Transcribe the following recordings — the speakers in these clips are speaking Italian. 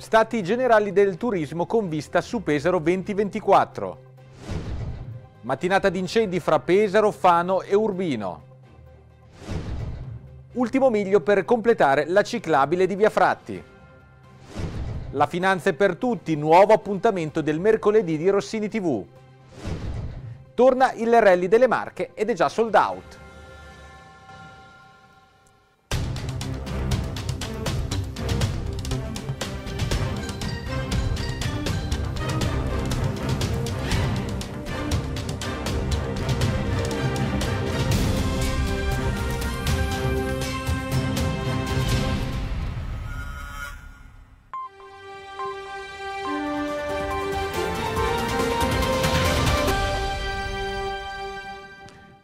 Stati Generali del Turismo con vista su Pesaro 2024. Mattinata d'incendi fra Pesaro, Fano e Urbino. Ultimo miglio per completare la ciclabile di Via Fratti. La Finanza è per tutti, nuovo appuntamento del mercoledì di Rossini TV. Torna il rally delle Marche ed è già sold out.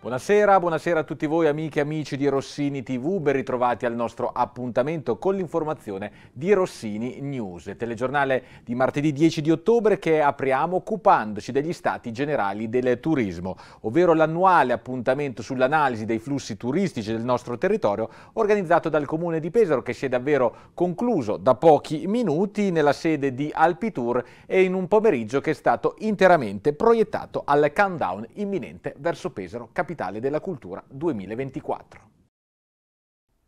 Buonasera, buonasera a tutti voi amiche e amici di Rossini TV, ben ritrovati al nostro appuntamento con l'informazione di Rossini News, telegiornale di martedì 10 di ottobre che apriamo occupandoci degli stati generali del turismo, ovvero l'annuale appuntamento sull'analisi dei flussi turistici del nostro territorio organizzato dal comune di Pesaro che si è davvero concluso da pochi minuti nella sede di Alpitour e in un pomeriggio che è stato interamente proiettato al countdown imminente verso Pesaro capitale Capitale della Cultura 2024.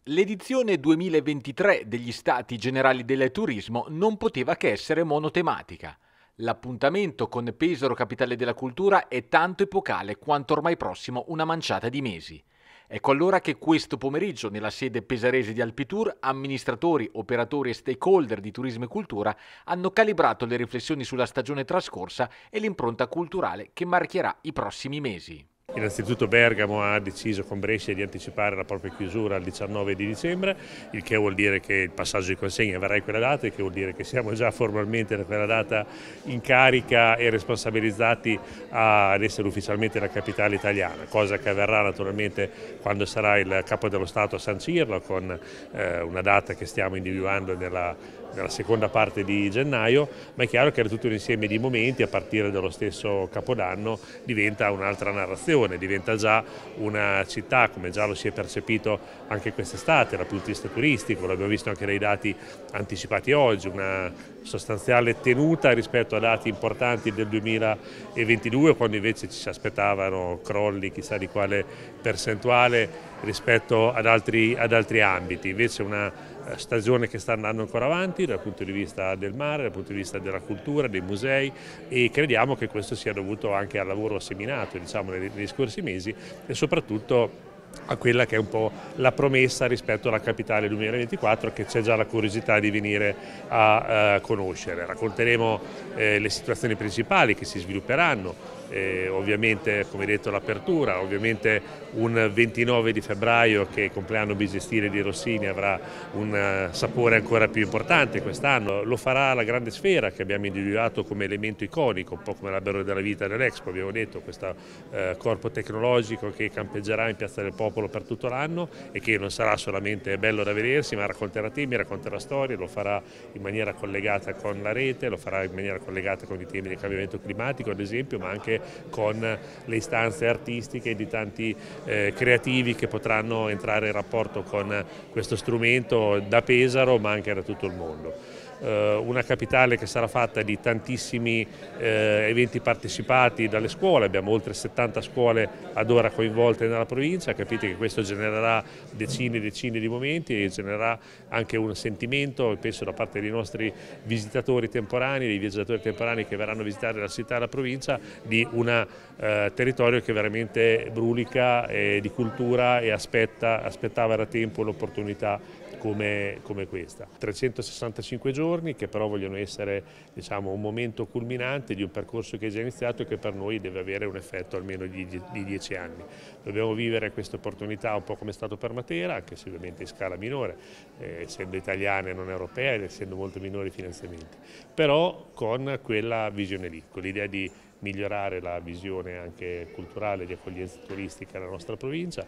L'edizione 2023 degli Stati Generali del Turismo non poteva che essere monotematica. L'appuntamento con Pesaro Capitale della Cultura è tanto epocale quanto ormai prossimo una manciata di mesi. Ecco allora che questo pomeriggio nella sede pesarese di Alpitour amministratori, operatori e stakeholder di turismo e cultura hanno calibrato le riflessioni sulla stagione trascorsa e l'impronta culturale che marchierà i prossimi mesi. Innanzitutto Bergamo ha deciso con Brescia di anticipare la propria chiusura al 19 di dicembre, il che vuol dire che il passaggio di consegna avrà in quella data, il che vuol dire che siamo già formalmente da quella data in carica e responsabilizzati ad essere ufficialmente la capitale italiana, cosa che avverrà naturalmente quando sarà il capo dello Stato a sancirlo con eh, una data che stiamo individuando nella nella seconda parte di gennaio, ma è chiaro che tutto un insieme di momenti a partire dallo stesso Capodanno diventa un'altra narrazione, diventa già una città come già lo si è percepito anche quest'estate dal punto di vista turistico, l'abbiamo visto anche dai dati anticipati oggi, una sostanziale tenuta rispetto a dati importanti del 2022 quando invece ci si aspettavano crolli chissà di quale percentuale rispetto ad altri, ad altri ambiti, invece una eh, stagione che sta andando ancora avanti dal punto di vista del mare, dal punto di vista della cultura, dei musei e crediamo che questo sia dovuto anche al lavoro seminato diciamo, nei, nei scorsi mesi e soprattutto a quella che è un po' la promessa rispetto alla capitale 2024 che c'è già la curiosità di venire a eh, conoscere. Racconteremo eh, le situazioni principali che si svilupperanno, eh, ovviamente come detto l'apertura, ovviamente un 29 di febbraio che è il compleanno bisestile di Rossini avrà un eh, sapore ancora più importante quest'anno, lo farà la grande sfera che abbiamo individuato come elemento iconico, un po' come l'albero della vita dell'Expo, abbiamo detto, questo uh, corpo tecnologico che campeggerà in Piazza del Popolo per tutto l'anno e che non sarà solamente bello da vedersi ma racconterà temi, racconterà storie, lo farà in maniera collegata con la rete, lo farà in maniera collegata con i temi del cambiamento climatico ad esempio ma anche con le istanze artistiche di tanti eh, creativi che potranno entrare in rapporto con questo strumento da Pesaro ma anche da tutto il mondo. Eh, una capitale che sarà fatta di tantissimi eh, eventi partecipati dalle scuole, abbiamo oltre 70 scuole ad ora coinvolte nella provincia, capite che questo genererà decine e decine di momenti e genererà anche un sentimento, penso da parte dei nostri visitatori temporanei, dei viaggiatori temporanei che verranno a visitare la città e la provincia, di una eh, territorio che veramente brulica eh, di cultura e aspetta, aspettava da tempo un'opportunità come, come, questa. 365 giorni che però vogliono essere diciamo, un momento culminante di un percorso che è già iniziato e che per noi deve avere un effetto almeno di, di 10 anni. Dobbiamo vivere questa opportunità un po' come è stato per Matera, anche se ovviamente in scala minore, eh, essendo italiana e non europea ed essendo molto minori i finanziamenti, però con quella visione lì, con l'idea di migliorare la visione anche culturale di accoglienza turistica della nostra provincia.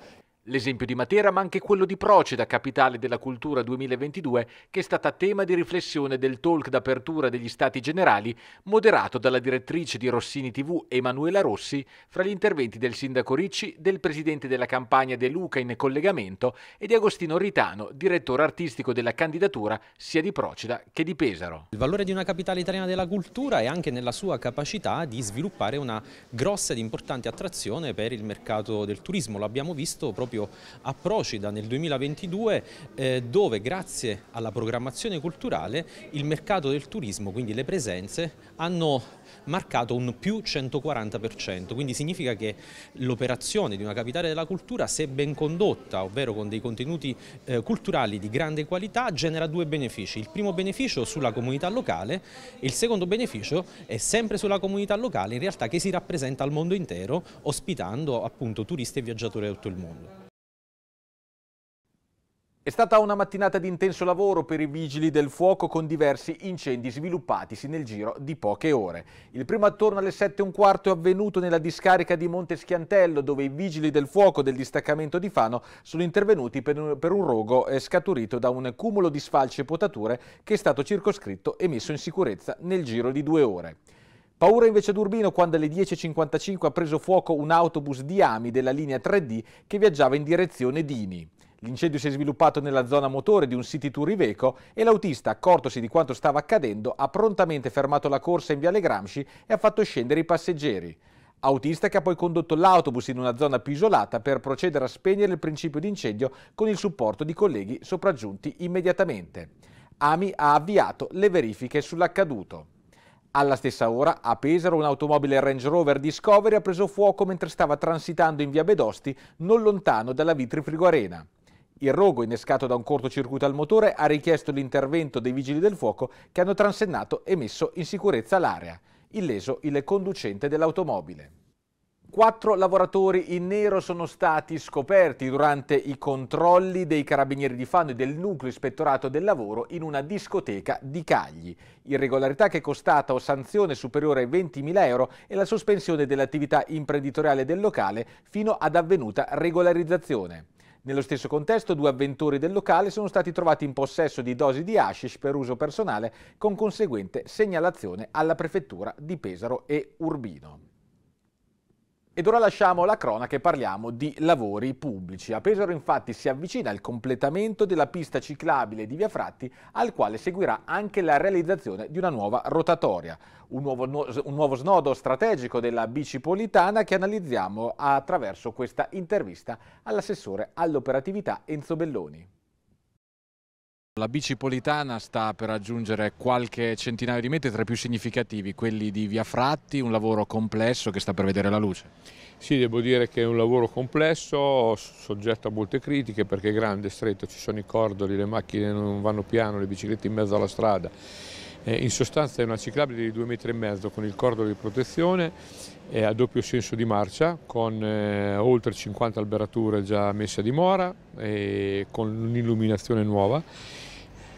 L'esempio di Matera, ma anche quello di Proceda, capitale della cultura 2022, che è stata tema di riflessione del talk d'apertura degli Stati Generali, moderato dalla direttrice di Rossini TV Emanuela Rossi, fra gli interventi del sindaco Ricci, del presidente della campagna De Luca in collegamento e di Agostino Ritano, direttore artistico della candidatura sia di Proceda che di Pesaro. Il valore di una capitale italiana della cultura è anche nella sua capacità di sviluppare una grossa ed importante attrazione per il mercato del turismo. L'abbiamo visto proprio esempio a Procida nel 2022 eh, dove grazie alla programmazione culturale il mercato del turismo, quindi le presenze, hanno marcato un più 140%, quindi significa che l'operazione di una capitale della cultura, se ben condotta, ovvero con dei contenuti eh, culturali di grande qualità, genera due benefici. Il primo beneficio sulla comunità locale e il secondo beneficio è sempre sulla comunità locale, in realtà che si rappresenta al mondo intero, ospitando appunto turisti e viaggiatori da tutto il mondo. È stata una mattinata di intenso lavoro per i vigili del fuoco con diversi incendi sviluppatisi nel giro di poche ore. Il primo attorno alle 7 e un quarto è avvenuto nella discarica di Monte Schiantello dove i vigili del fuoco del distaccamento di Fano sono intervenuti per un, per un rogo eh, scaturito da un cumulo di sfalci e potature che è stato circoscritto e messo in sicurezza nel giro di due ore. Paura invece ad Urbino quando alle 10.55 ha preso fuoco un autobus di Ami della linea 3D che viaggiava in direzione Dini. L'incendio si è sviluppato nella zona motore di un City Tour Iveco e l'autista, accortosi di quanto stava accadendo, ha prontamente fermato la corsa in Viale Gramsci e ha fatto scendere i passeggeri. Autista che ha poi condotto l'autobus in una zona più isolata per procedere a spegnere il principio di incendio con il supporto di colleghi sopraggiunti immediatamente. AMI ha avviato le verifiche sull'accaduto. Alla stessa ora, a Pesaro, un'automobile Range Rover Discovery ha preso fuoco mentre stava transitando in via Bedosti, non lontano dalla Vitri Frigo Arena. Il rogo innescato da un cortocircuito al motore ha richiesto l'intervento dei vigili del fuoco che hanno transennato e messo in sicurezza l'area, illeso il conducente dell'automobile. Quattro lavoratori in nero sono stati scoperti durante i controlli dei carabinieri di Fano e del nucleo ispettorato del lavoro in una discoteca di Cagli. Irregolarità che è costata o sanzione superiore ai 20.000 euro e la sospensione dell'attività imprenditoriale del locale fino ad avvenuta regolarizzazione. Nello stesso contesto, due avventori del locale sono stati trovati in possesso di dosi di hashish per uso personale, con conseguente segnalazione alla prefettura di Pesaro e Urbino. Ed ora lasciamo la cronaca e parliamo di lavori pubblici. A Pesaro infatti si avvicina il completamento della pista ciclabile di Via Fratti al quale seguirà anche la realizzazione di una nuova rotatoria, un nuovo, un nuovo snodo strategico della bicipolitana che analizziamo attraverso questa intervista all'assessore all'operatività Enzo Belloni. La bicipolitana sta per raggiungere qualche centinaio di metri tra i più significativi, quelli di Via Fratti, un lavoro complesso che sta per vedere la luce. Sì, devo dire che è un lavoro complesso, soggetto a molte critiche perché è grande, stretto, ci sono i cordoli, le macchine non vanno piano, le biciclette in mezzo alla strada. Eh, in sostanza è una ciclabile di due metri e mezzo con il cordolo di protezione eh, a doppio senso di marcia con eh, oltre 50 alberature già messe a dimora e con un'illuminazione nuova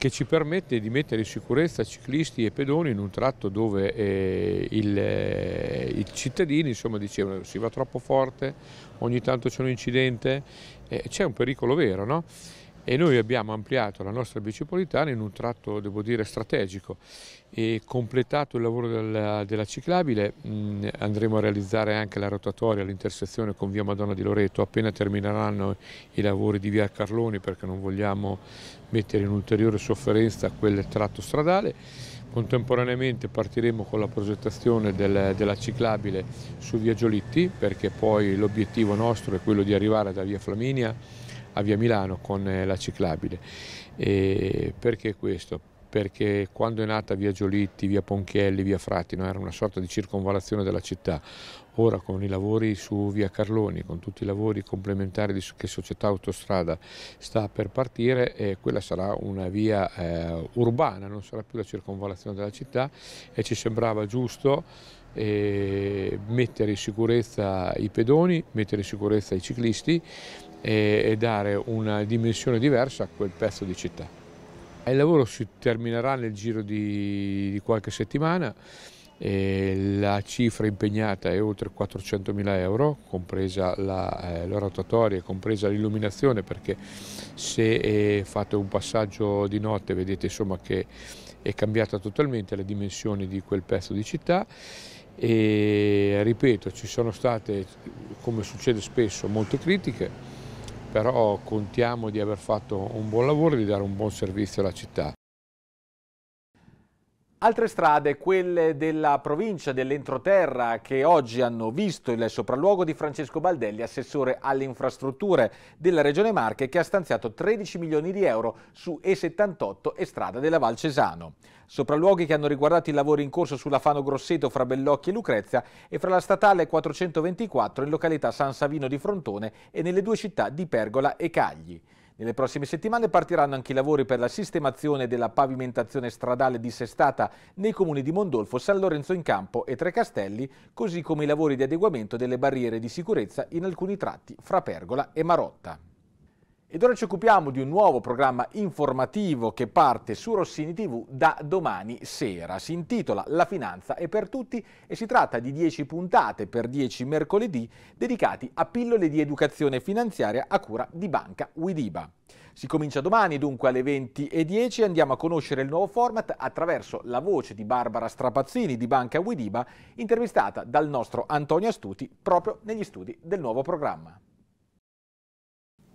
che ci permette di mettere in sicurezza ciclisti e pedoni in un tratto dove eh, il, eh, i cittadini insomma, dicevano si va troppo forte, ogni tanto c'è un incidente, eh, c'è un pericolo vero. No? e noi abbiamo ampliato la nostra bicipolitana in un tratto, devo dire, strategico e completato il lavoro della, della ciclabile mh, mm, andremo a realizzare anche la rotatoria all'intersezione con via Madonna di Loreto appena termineranno i lavori di via Carloni perché non vogliamo mettere in ulteriore sofferenza quel tratto stradale Contemporaneamente partiremo con la progettazione del, della ciclabile su via Giolitti perché poi l'obiettivo nostro è quello di arrivare da via Flaminia a Via Milano con eh, la ciclabile. E perché questo? perché quando è nata via Giolitti, via Ponchielli, via Fratino era una sorta di circonvalazione della città. Ora con i lavori su via Carloni, con tutti i lavori complementari che Società Autostrada sta per partire, eh, quella sarà una via eh, urbana, non sarà più la circonvalazione della città e ci sembrava giusto eh, mettere in sicurezza i pedoni, mettere in sicurezza i ciclisti e, e dare una dimensione diversa a quel pezzo di città. Il lavoro si terminerà nel giro di, di qualche settimana la cifra impegnata è oltre 400.000 euro, compresa la, eh, la rotatoria, compresa l'illuminazione, perché se fate un passaggio di notte vedete insomma, che è cambiata totalmente la dimensione di quel pezzo di città. E ripeto, ci sono state, come succede spesso, molte critiche però contiamo di aver fatto un buon lavoro e di dare un buon servizio alla città. Altre strade, quelle della provincia dell'entroterra, che oggi hanno visto il sopralluogo di Francesco Baldelli, assessore alle infrastrutture della Regione Marche, che ha stanziato 13 milioni di euro su E78 e strada della Val Cesano. Sopralluoghi che hanno riguardato i lavori in corso sulla Fano Grosseto fra Bellocchi e Lucrezia e fra la statale 424 in località San Savino di Frontone e nelle due città di Pergola e Cagli. Nelle prossime settimane partiranno anche i lavori per la sistemazione della pavimentazione stradale dissestata nei comuni di Mondolfo, San Lorenzo in Campo e Trecastelli, così come i lavori di adeguamento delle barriere di sicurezza in alcuni tratti fra Pergola e Marotta. Ed ora ci occupiamo di un nuovo programma informativo che parte su Rossini TV da domani sera. Si intitola La finanza è per tutti e si tratta di 10 puntate per 10 mercoledì dedicati a pillole di educazione finanziaria a cura di Banca Widiba. Si comincia domani dunque alle 20.10 andiamo a conoscere il nuovo format attraverso la voce di Barbara Strapazzini di Banca Widiba intervistata dal nostro Antonio Astuti proprio negli studi del nuovo programma.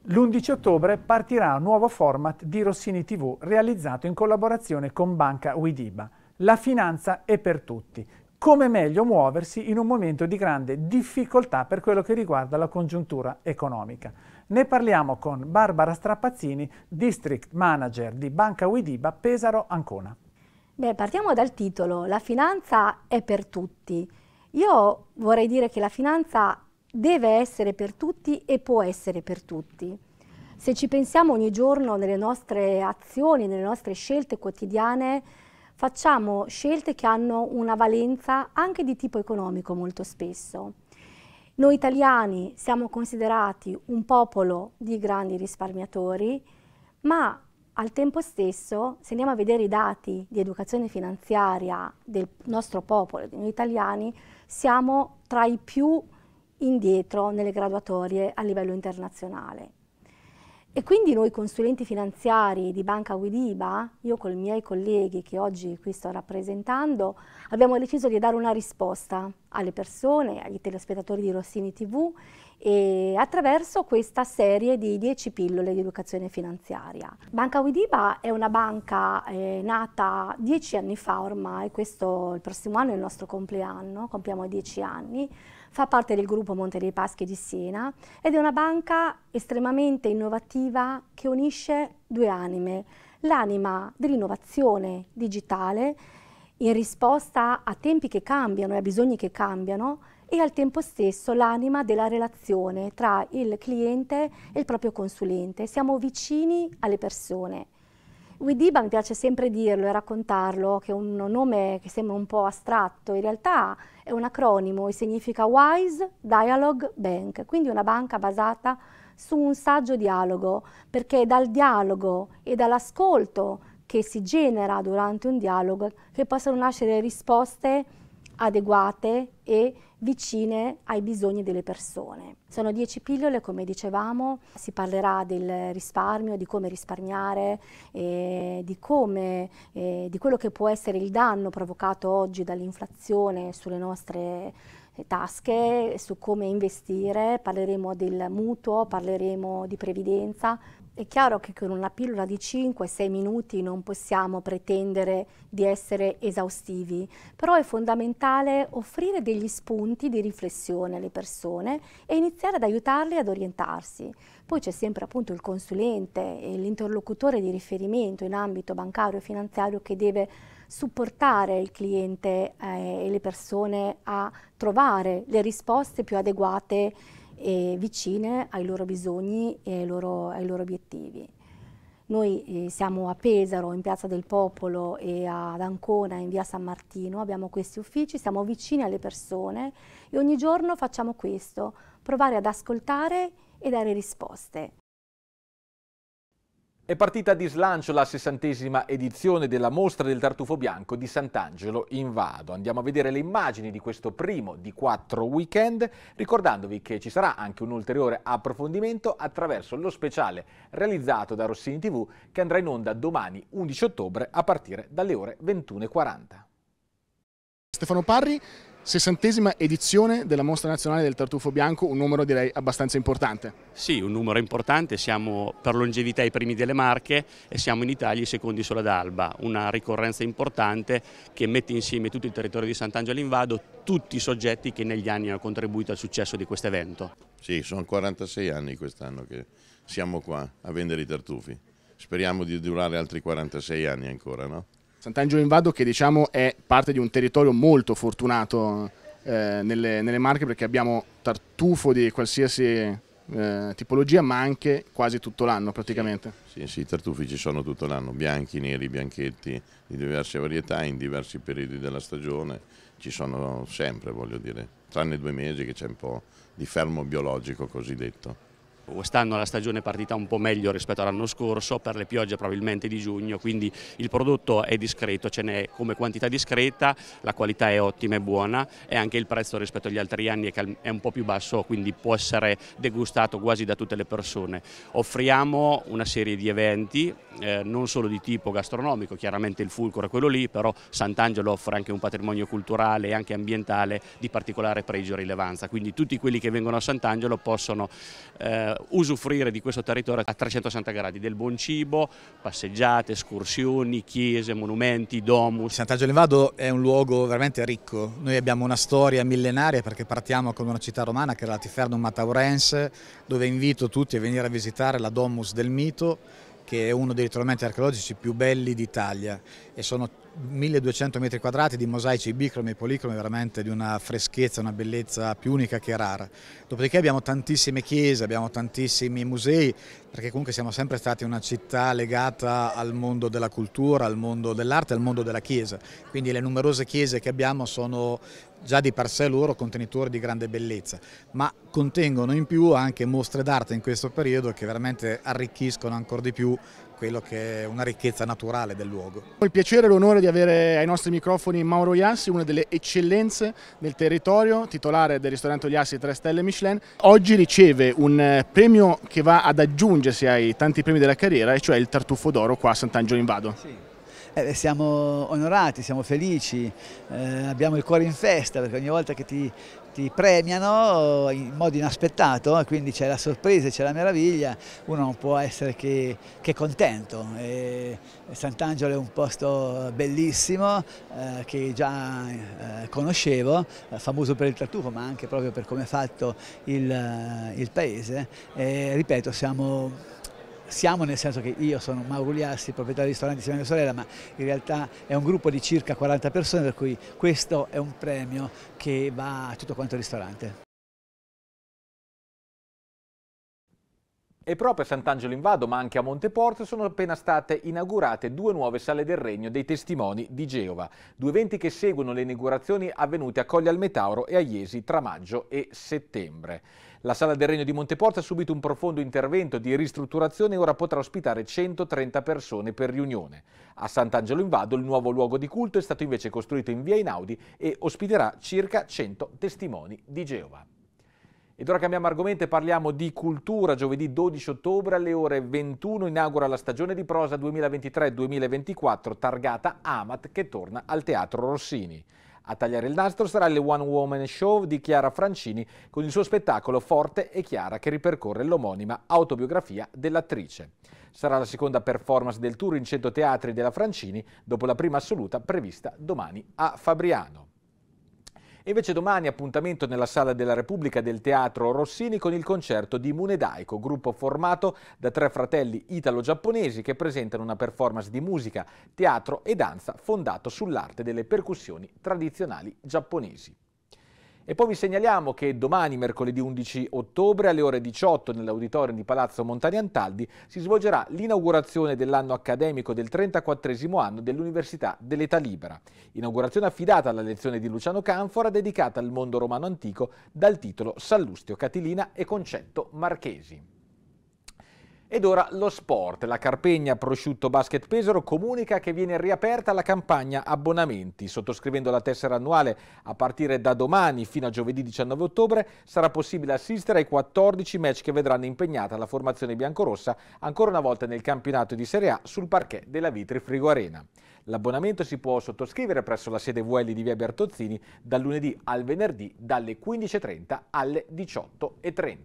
L'11 ottobre partirà un nuovo format di Rossini TV realizzato in collaborazione con Banca Widiba. La finanza è per tutti. Come meglio muoversi in un momento di grande difficoltà per quello che riguarda la congiuntura economica. Ne parliamo con Barbara Strappazzini, District Manager di Banca Widiba Pesaro Ancona. Beh, partiamo dal titolo. La finanza è per tutti. Io vorrei dire che la finanza deve essere per tutti e può essere per tutti. Se ci pensiamo ogni giorno nelle nostre azioni, nelle nostre scelte quotidiane, facciamo scelte che hanno una valenza anche di tipo economico molto spesso. Noi italiani siamo considerati un popolo di grandi risparmiatori, ma al tempo stesso, se andiamo a vedere i dati di educazione finanziaria del nostro popolo, di noi italiani, siamo tra i più indietro nelle graduatorie a livello internazionale. E quindi noi consulenti finanziari di Banca Guidiba, io con i miei colleghi che oggi qui sto rappresentando, abbiamo deciso di dare una risposta alle persone, agli telespettatori di Rossini TV e attraverso questa serie di 10 pillole di educazione finanziaria. Banca Guidiba è una banca eh, nata 10 anni fa ormai, questo il prossimo anno è il nostro compleanno, compiamo 10 anni, fa parte del gruppo Monte dei Paschi di Siena ed è una banca estremamente innovativa che unisce due anime, l'anima dell'innovazione digitale in risposta a tempi che cambiano e a bisogni che cambiano e al tempo stesso l'anima della relazione tra il cliente e il proprio consulente. Siamo vicini alle persone Widiba mi piace sempre dirlo e raccontarlo, che è un nome che sembra un po' astratto, in realtà è un acronimo e significa Wise Dialogue Bank, quindi una banca basata su un saggio dialogo, perché è dal dialogo e dall'ascolto che si genera durante un dialogo che possono nascere risposte adeguate e vicine ai bisogni delle persone. Sono dieci pillole, come dicevamo, si parlerà del risparmio, di come risparmiare, eh, di, come, eh, di quello che può essere il danno provocato oggi dall'inflazione sulle nostre eh, tasche, su come investire, parleremo del mutuo, parleremo di previdenza, è chiaro che con una pillola di 5-6 minuti non possiamo pretendere di essere esaustivi, però è fondamentale offrire degli spunti di riflessione alle persone e iniziare ad aiutarle ad orientarsi. Poi c'è sempre appunto il consulente e l'interlocutore di riferimento in ambito bancario e finanziario che deve supportare il cliente eh, e le persone a trovare le risposte più adeguate e vicine ai loro bisogni e ai loro, ai loro obiettivi. Noi eh, siamo a Pesaro, in Piazza del Popolo e ad Ancona, in via San Martino, abbiamo questi uffici, siamo vicini alle persone e ogni giorno facciamo questo, provare ad ascoltare e dare risposte. È partita di slancio la sessantesima edizione della mostra del tartufo bianco di Sant'Angelo in Vado. Andiamo a vedere le immagini di questo primo di quattro weekend, ricordandovi che ci sarà anche un ulteriore approfondimento attraverso lo speciale realizzato da Rossini TV che andrà in onda domani 11 ottobre a partire dalle ore 21.40. Stefano Parri Sessantesima edizione della Mostra Nazionale del Tartufo Bianco, un numero direi abbastanza importante. Sì, un numero importante, siamo per longevità i primi delle Marche e siamo in Italia i secondi solo ad Alba, una ricorrenza importante che mette insieme tutto il territorio di Sant'Angelo in Vado, tutti i soggetti che negli anni hanno contribuito al successo di questo evento. Sì, sono 46 anni quest'anno che siamo qua a vendere i tartufi, speriamo di durare altri 46 anni ancora, no? Sant'Angelo in Vado che diciamo è parte di un territorio molto fortunato eh, nelle, nelle, Marche perché abbiamo tartufo di qualsiasi eh, tipologia ma anche quasi tutto l'anno praticamente. Sì, sì, sì, i tartufi ci sono tutto l'anno, bianchi, neri, bianchetti di diverse varietà in diversi periodi della stagione, ci sono sempre voglio dire, tranne due mesi che c'è un po' di fermo biologico cosiddetto. Quest'anno la stagione è partita un po' meglio rispetto all'anno scorso per le piogge probabilmente di giugno, quindi il prodotto è discreto, ce n'è come quantità discreta, la qualità è ottima e buona e anche il prezzo rispetto agli altri anni è un po' più basso, quindi può essere degustato quasi da tutte le persone. Offriamo una serie di eventi, eh, non solo di tipo gastronomico, chiaramente il fulcro è quello lì, però Sant'Angelo offre anche un patrimonio culturale e anche ambientale di particolare pregio e rilevanza, quindi tutti quelli che vengono a Sant'Angelo possono eh, eh, usufruire di questo territorio a 360 gradi, del buon cibo, passeggiate, escursioni, chiese, monumenti, domus. Sant'Angelo in Vado è un luogo veramente ricco, noi abbiamo una storia millenaria perché partiamo con una città romana che era la Tifernum Mataurense, dove invito tutti a venire a visitare la Domus del Mito, che è uno dei ritrovamenti archeologici più belli d'Italia e sono 1200 metri quadrati di mosaici bicromi e policromi veramente di una freschezza, una bellezza più unica che rara. Dopodiché abbiamo tantissime chiese, abbiamo tantissimi musei, perché comunque siamo sempre stati una città legata al mondo della cultura, al mondo dell'arte, al mondo della chiesa. Quindi le numerose chiese che abbiamo sono già di per sé loro contenitori di grande bellezza, ma contengono in più anche mostre d'arte in questo periodo che veramente arricchiscono ancora di più quello che è una ricchezza naturale del luogo. Ho il piacere e l'onore di avere ai nostri microfoni Mauro Iassi, una delle eccellenze del territorio, titolare del ristorante Iassi 3 Stelle Michelin. Oggi riceve un eh, premio che va ad aggiungersi ai tanti premi della carriera, e cioè il tartufo d'oro qua a Sant'Angelo in Vado. Sì. Eh, siamo onorati, siamo felici, eh, abbiamo il cuore in festa perché ogni volta che ti ti premiano in modo inaspettato, eh, quindi c'è la sorpresa, c'è la meraviglia, uno non può essere che, che contento. E Sant'Angelo è un posto bellissimo eh, che già eh, conoscevo, eh, famoso per il tartufo ma anche proprio per come è fatto il, eh, il paese. E, ripeto, siamo siamo nel senso che io sono Mauro Liassi, proprietario del ristorante Insieme a mia sorella, ma in realtà è un gruppo di circa 40 persone, per cui questo è un premio che va a tutto quanto il ristorante. E proprio a Sant'Angelo in Vado, ma anche a Monteporto, sono appena state inaugurate due nuove sale del regno dei testimoni di Geova. Due eventi che seguono le inaugurazioni avvenute a Colle al Metauro e a Iesi tra maggio e settembre. La sala del Regno di Monteporta ha subito un profondo intervento di ristrutturazione e ora potrà ospitare 130 persone per riunione. A Sant'Angelo in Vado il nuovo luogo di culto è stato invece costruito in via Inaudi e ospiterà circa 100 testimoni di Geova. Ed ora cambiamo argomento e parliamo di cultura. Giovedì 12 ottobre alle ore 21 inaugura la stagione di prosa 2023-2024 targata Amat che torna al Teatro Rossini. A tagliare il nastro sarà il One Woman Show di Chiara Francini con il suo spettacolo Forte e Chiara che ripercorre l'omonima autobiografia dell'attrice. Sarà la seconda performance del tour in 100 teatri della Francini dopo la prima assoluta prevista domani a Fabriano. Invece domani appuntamento nella Sala della Repubblica del Teatro Rossini con il concerto di Munedaico, gruppo formato da tre fratelli italo-giapponesi che presentano una performance di musica, teatro e danza fondato sull'arte delle percussioni tradizionali giapponesi. E poi vi segnaliamo che domani, mercoledì 11 ottobre, alle ore 18 nell'auditorium di Palazzo Montani Antaldi si svolgerà l'inaugurazione dell'anno accademico del 34 anno dell'Università dell'Età Libera. Inaugurazione affidata alla lezione di Luciano Canfora dedicata al mondo romano antico dal titolo Sallustio Catilina e Concetto Marchesi. Ed ora lo sport. La Carpegna Prosciutto Basket Pesaro comunica che viene riaperta la campagna abbonamenti. Sottoscrivendo la tessera annuale a partire da domani fino a giovedì 19 ottobre sarà possibile assistere ai 14 match che vedranno impegnata la formazione biancorossa ancora una volta nel campionato di Serie A sul parquet della Vitri Frigo Arena. L'abbonamento si può sottoscrivere presso la sede Vuelli di Via Bertozzini dal lunedì al venerdì dalle 15.30 alle 18.30.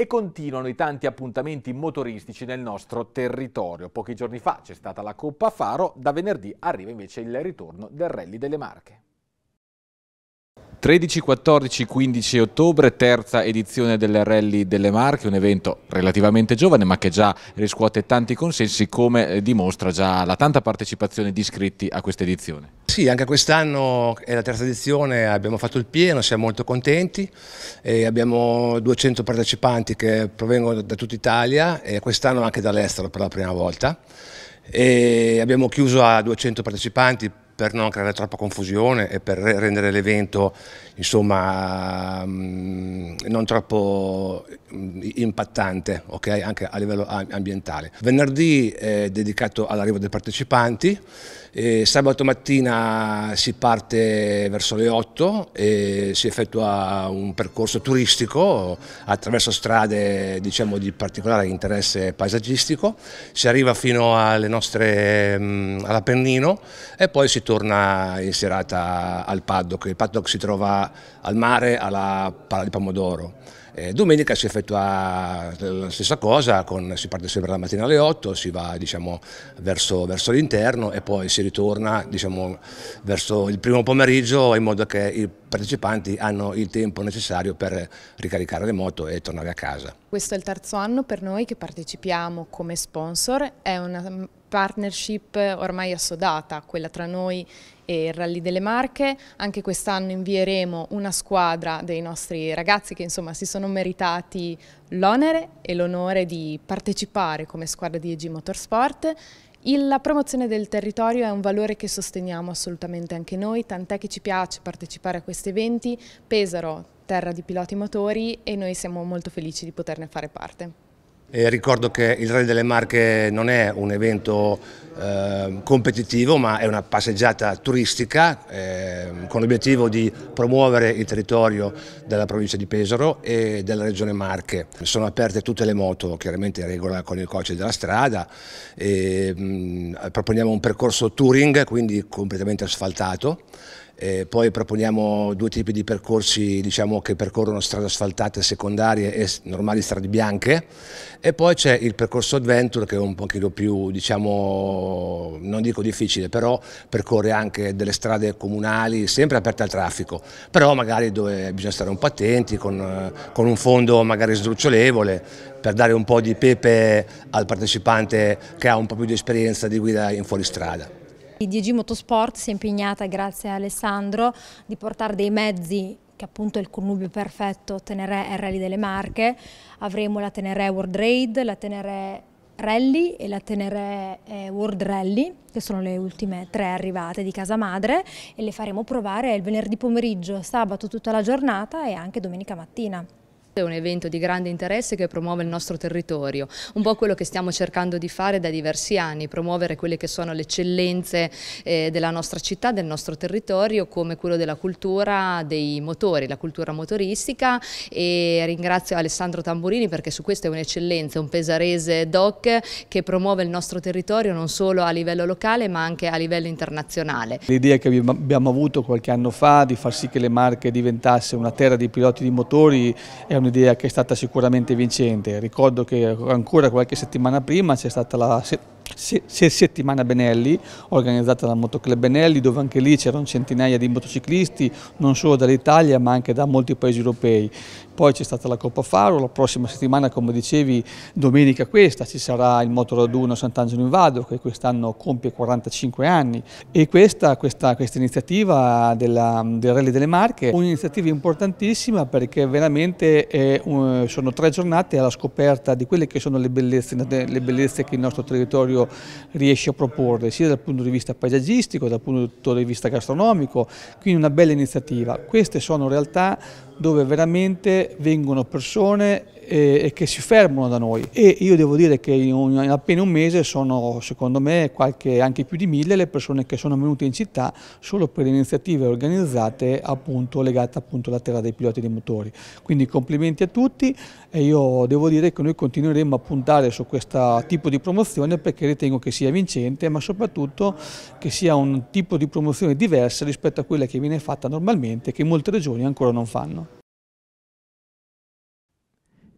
E continuano i tanti appuntamenti motoristici nel nostro territorio. Pochi giorni fa c'è stata la Coppa Faro, da venerdì arriva invece il ritorno del Rally delle Marche. 13, 14, 15 ottobre, terza edizione del Rally delle Marche, un evento relativamente giovane ma che già riscuote tanti consensi come eh, dimostra già la tanta partecipazione di iscritti a questa edizione. Sì, anche quest'anno è la terza edizione, abbiamo fatto il pieno, siamo molto contenti, abbiamo 200 partecipanti che provengono da tutta Italia e quest'anno anche dall'estero per la prima volta. E abbiamo chiuso a 200 partecipanti per non creare troppa confusione e per rendere l'evento insomma mm, non troppo mm, impattante okay? anche a livello ambientale. Venerdì è dedicato all'arrivo dei partecipanti, e sabato mattina si parte verso le 8 e si effettua un percorso turistico attraverso strade diciamo, di particolare interesse paesaggistico, si arriva fino mm, all'Apennino e poi si torna in serata al paddock. Il paddock si trova al mare, alla Pala di Pomodoro. domenica si effettua eh, la stessa cosa, con, si parte sempre la mattina alle 8, si va diciamo, verso, verso l'interno e poi si ritorna diciamo, verso il primo pomeriggio in modo che i partecipanti hanno il tempo necessario per ricaricare le moto e tornare a casa. Questo è il terzo anno per noi che partecipiamo come sponsor, è una partnership ormai assodata, quella tra noi e il Rally delle Marche. Anche quest'anno invieremo una squadra dei nostri ragazzi che insomma si sono meritati l'onere e l'onore di partecipare come squadra di EG Motorsport. la promozione del territorio è un valore che sosteniamo assolutamente anche noi, tant'è che ci piace partecipare a questi eventi. Pesaro, terra di piloti motori e noi siamo molto felici di poterne fare parte. E ricordo che il Rally delle Marche non è un evento eh, competitivo ma è una passeggiata turistica eh, con l'obiettivo di promuovere il territorio della provincia di Pesaro e della regione Marche. Sono aperte tutte le moto, chiaramente in regola con il codice della strada, e, ehm, mh, proponiamo un percorso touring quindi completamente asfaltato eh, poi proponiamo due tipi di percorsi diciamo, che percorrono strade asfaltate secondarie e normali strade bianche e poi c'è il percorso adventure che è un pochino più, diciamo, non dico difficile, però percorre anche delle strade comunali sempre aperte al traffico, però magari dove bisogna stare un po' attenti con, eh, con un fondo magari sdrucciolevole per dare un po' di pepe al partecipante che ha un po' più di esperienza di guida in fuoristrada. Il DG Motorsport si è impegnata, grazie a Alessandro, di portare dei mezzi che appunto è il connubio perfetto Tenere e Rally delle Marche. Avremo la Tenere World Raid, la Tenere Rally e la Tenere eh, World Rally, che sono le ultime tre arrivate di casa madre e le faremo provare il venerdì pomeriggio, sabato tutta la giornata e anche domenica mattina. È un evento di grande interesse che promuove il nostro territorio, un po' quello che stiamo cercando di fare da diversi anni, promuovere quelle che sono le eccellenze eh, della nostra città, del nostro territorio, come quello della cultura dei motori, la cultura motoristica e ringrazio Alessandro Tamburini perché su questo è un'eccellenza, un pesarese doc che promuove il nostro territorio non solo a livello locale ma anche a livello internazionale. L'idea che abbiamo avuto qualche anno fa di far sì che le Marche diventasse una terra di piloti di motori è un un'idea che è stata sicuramente vincente. Ricordo che ancora qualche settimana prima c'è stata la settimana Benelli organizzata dal Motoclub Benelli dove anche lì c'erano centinaia di motociclisti non solo dall'Italia ma anche da molti paesi europei. Poi c'è stata la Coppa Faro, la prossima settimana come dicevi domenica questa ci sarà il Motoraduno Sant'Angelo in Vado che quest'anno compie 45 anni e questa, questa, questa iniziativa della, del Rally delle Marche è un'iniziativa importantissima perché veramente è, sono tre giornate alla scoperta di quelle che sono le bellezze, le bellezze che il nostro territorio territorio riesce a proporre, sia dal punto di vista paesaggistico, dal punto di vista gastronomico, quindi una bella iniziativa. Queste sono realtà dove veramente vengono persone eh, che si fermano da noi e io devo dire che in, un, in appena un mese sono secondo me qualche, anche più di mille le persone che sono venute in città solo per iniziative organizzate appunto legate appunto alla terra dei piloti dei motori. Quindi complimenti a tutti e io devo dire che noi continueremo a puntare su questo tipo di promozione perché ritengo che sia vincente ma soprattutto che sia un tipo di promozione diversa rispetto a quella che viene fatta normalmente che molte regioni ancora non fanno.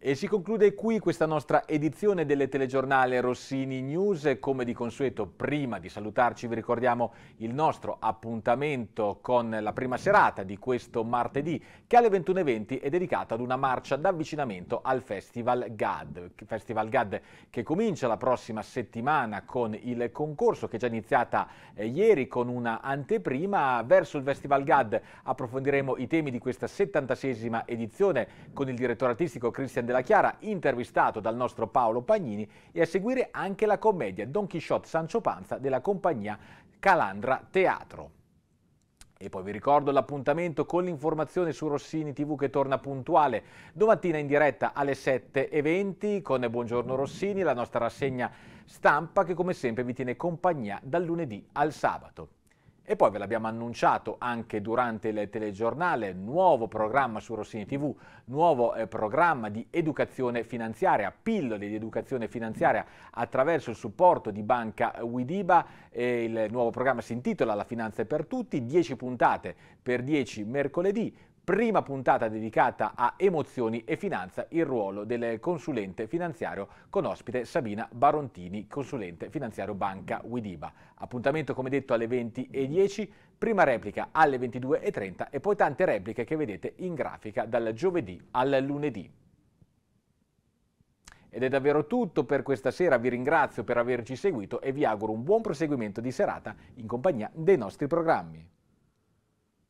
E si conclude qui questa nostra edizione delle telegiornale Rossini News. Come di consueto, prima di salutarci vi ricordiamo il nostro appuntamento con la prima serata di questo martedì, che alle 21.20 è dedicata ad una marcia d'avvicinamento al Festival GAD. Festival GAD che comincia la prossima settimana con il concorso che è già iniziata eh, ieri con una anteprima. Verso il Festival GAD approfondiremo i temi di questa 76esima edizione con il direttore artistico Cristian De della Chiara, intervistato dal nostro Paolo Pagnini, e a seguire anche la commedia Don Chisciotte Sancio Panza della compagnia Calandra Teatro. E poi vi ricordo l'appuntamento con l'informazione su Rossini TV che torna puntuale domattina in diretta alle 7.20 con Buongiorno Rossini, la nostra rassegna stampa che come sempre vi tiene compagnia dal lunedì al sabato. E poi ve l'abbiamo annunciato anche durante il telegiornale, nuovo programma su Rossini TV, nuovo eh, programma di educazione finanziaria, pillole di educazione finanziaria attraverso il supporto di Banca Widiba. Eh, il nuovo programma si intitola La finanza è per tutti, 10 puntate per 10 mercoledì prima puntata dedicata a emozioni e finanza, il ruolo del consulente finanziario con ospite Sabina Barontini, consulente finanziario Banca Widiba. Appuntamento come detto alle 20.10, prima replica alle 22.30 e poi tante repliche che vedete in grafica dal giovedì al lunedì. Ed è davvero tutto per questa sera, vi ringrazio per averci seguito e vi auguro un buon proseguimento di serata in compagnia dei nostri programmi.